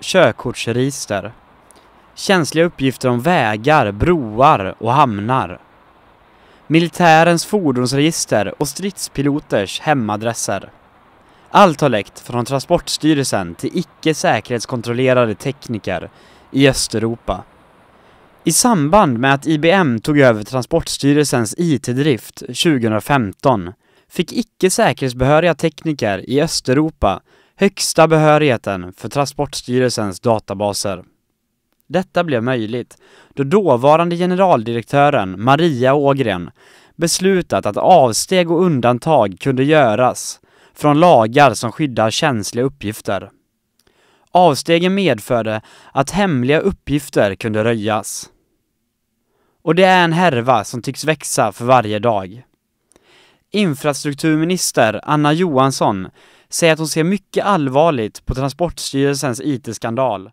körkortsregister, känsliga uppgifter om vägar, broar och hamnar, militärens fordonsregister och stridspiloters hemadresser. Allt har läckt från Transportstyrelsen till icke säkerhetskontrollerade tekniker i Östeuropa. I samband med att IBM tog över Transportstyrelsens IT-drift 2015 fick icke säkerhetsbehöriga tekniker i Östeuropa högsta behörigheten för Transportstyrelsens databaser. Detta blev möjligt då dåvarande generaldirektören Maria Ågren beslutat att avsteg och undantag kunde göras från lagar som skyddar känsliga uppgifter. Avstegen medförde att hemliga uppgifter kunde röjas. Och det är en härva som tycks växa för varje dag. Infrastrukturminister Anna Johansson säger att hon ser mycket allvarligt på Transportstyrelsens IT-skandal